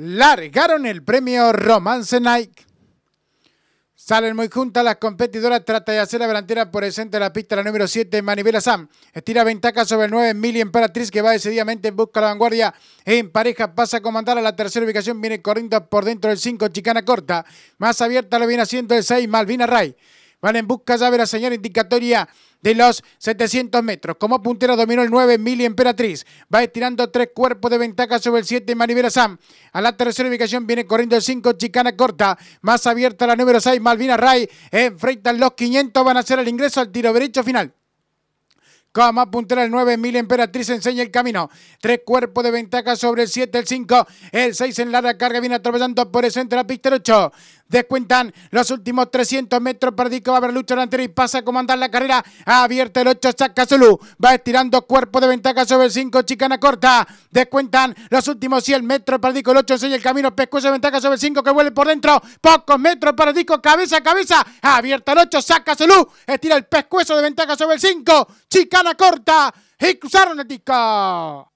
largaron el premio Romance Nike. Salen muy juntas las competidoras, trata de hacer la delantera por el centro de la pista, la número 7, Manivela Sam. Estira ventaja sobre el 9, Mili Emperatriz, que va decididamente en busca la vanguardia. En pareja pasa a comandar a la tercera ubicación, viene corriendo por dentro del 5, Chicana Corta. Más abierta lo viene haciendo el 6, Malvina Ray. Van en busca, ya la señal indicatoria de los 700 metros. Como puntero dominó el 9, Mili Emperatriz. Va estirando tres cuerpos de ventaja sobre el 7, manivera Sam. A la tercera ubicación viene corriendo el 5, Chicana Corta. Más abierta la número 6, Malvina Ray. Enfrentan los 500, van a hacer el ingreso al tiro derecho final vamos puntera el 9, Mil Emperatriz enseña el camino. Tres cuerpos de ventaja sobre el 7, el 5, el 6 en larga carga viene atravesando por el centro la pista el 8. Descuentan los últimos 300 metros, Perdico va a haber lucha delantera y pasa a comandar la carrera. Abierta el 8, saca Zulu. Va estirando cuerpo de ventaja sobre el 5, chicana corta. Descuentan los últimos 100 metros, Perdico el 8 enseña el camino. Pescuezo de ventaja sobre el 5 que vuelve por dentro. Pocos metros, para Perdico, cabeza a cabeza. Abierta el 8, saca Zulu. Estira el pescuezo de ventaja sobre el 5. Chicana corta y cruzaron el disco.